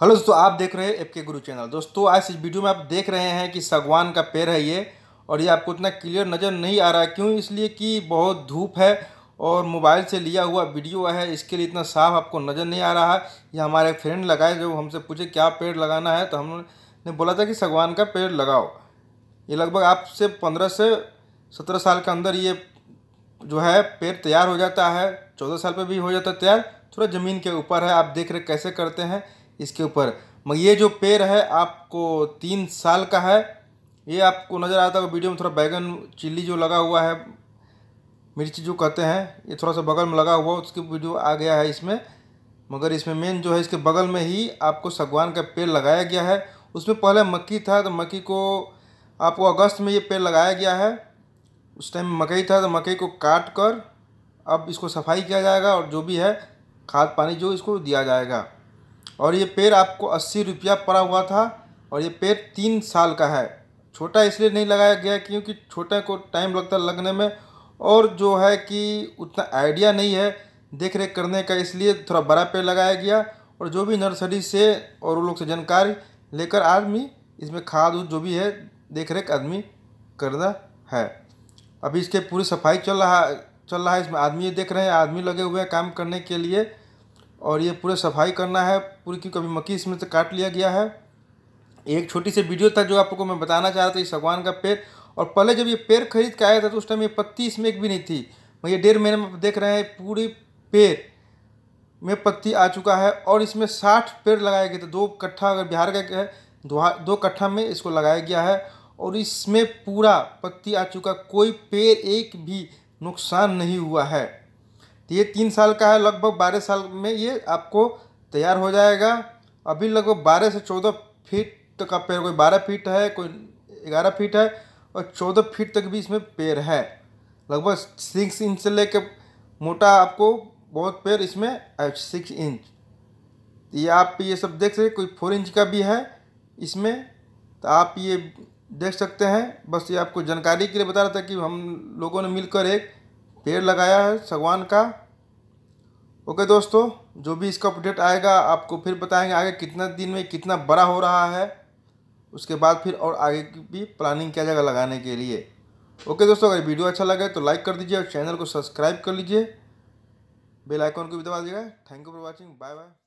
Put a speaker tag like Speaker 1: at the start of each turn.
Speaker 1: hello दोस्तों आप देख रहे हैं एफ के गुरु चैनल दोस्तों आज इस वीडियो में आप देख रहे हैं कि सगवान का पेड़ है ये और ये आपको इतना क्लियर नज़र नहीं आ रहा है क्यों इसलिए कि बहुत धूप है और मोबाइल से लिया हुआ वीडियो है इसके लिए इतना साफ आपको नज़र नहीं आ रहा है ये हमारे फ्रेंड लगाए जो हमसे पूछे क्या पेड़ लगाना है तो हमने बोला था कि सगवान का पेड़ लगाओ ये लगभग आपसे पंद्रह से सत्रह साल के अंदर ये जो है पेड़ तैयार हो जाता है चौदह साल पर भी हो जाता है तैयार थोड़ा ज़मीन के ऊपर है आप देख रहे कैसे करते हैं इसके ऊपर मगर ये जो पेड़ है आपको तीन साल का है ये आपको नज़र आता होगा वीडियो में थोड़ा बैगन चिल्ली जो लगा हुआ है मिर्ची जो कहते हैं ये थोड़ा सा बगल में लगा हुआ उसकी वीडियो आ गया है इसमें मगर इसमें मेन जो है इसके बगल में ही आपको सगवान का पेड़ लगाया गया है उसमें पहले मक्की था तो मक्की को आपको अगस्त में ये पेड़ लगाया गया है उस टाइम मकई था तो मकई को काट कर अब इसको सफाई किया जाएगा और जो भी है खाद पानी जो इसको दिया जाएगा और ये पेड़ आपको अस्सी रुपया पड़ा हुआ था और ये पेड़ तीन साल का है छोटा इसलिए नहीं लगाया गया क्योंकि छोटे को टाइम लगता लगने में और जो है कि उतना आइडिया नहीं है देख रेख करने का इसलिए थोड़ा बड़ा पेड़ लगाया गया और जो भी नर्सरी से और उन लोग से जानकारी लेकर आदमी इसमें खाद उद जो भी है देख रेख आदमी करना है अभी इसके पूरी सफाई चल रहा चल रहा है इसमें आदमी देख रहे हैं आदमी लगे हुए हैं काम करने के लिए और ये पूरे सफाई करना है पूरी क्योंकि अभी मक्की इसमें से काट लिया गया है एक छोटी सी वीडियो था जो आपको मैं बताना चाह रहा था ये सगवान का पेड़ और पहले जब ये पेड़ खरीद के आया था तो उस टाइम ये पत्ती इसमें एक भी नहीं थी मैं ये डेढ़ महीने में देख रहे हैं पूरी पेड़ में पत्ती आ चुका है और इसमें साठ पेड़ लगाए गए थे दो कट्ठा अगर बिहार का है दो कट्ठा में इसको लगाया गया है और इसमें पूरा पत्ती आ चुका कोई पेड़ एक भी नुकसान नहीं हुआ है तो ये तीन साल का है लगभग बारह साल में ये आपको तैयार हो जाएगा अभी लगभग बारह से चौदह फीट तक का पेड़ कोई बारह फीट है कोई ग्यारह फीट है और चौदह फीट तक भी इसमें पेड़ है लगभग सिक्स इंच से लेकर मोटा आपको बहुत पेड़ इसमें सिक्स इंच तो ये आप ये सब देख सकते कोई फोर इंच का भी है इसमें तो आप ये देख सकते हैं बस ये आपको जानकारी के लिए बता रहा था कि हम लोगों ने मिलकर एक पेड़ लगाया है सगवान का ओके दोस्तों जो भी इसका अपडेट आएगा आपको फिर बताएंगे आगे कितना दिन में कितना बड़ा हो रहा है उसके बाद फिर और आगे की भी प्लानिंग किया जाएगा लगाने के लिए ओके दोस्तों अगर वीडियो अच्छा लगे तो लाइक कर दीजिए और चैनल को सब्सक्राइब कर लीजिए बेल आइकॉन को भी दबा दीजिएगा thank you for watching bye bye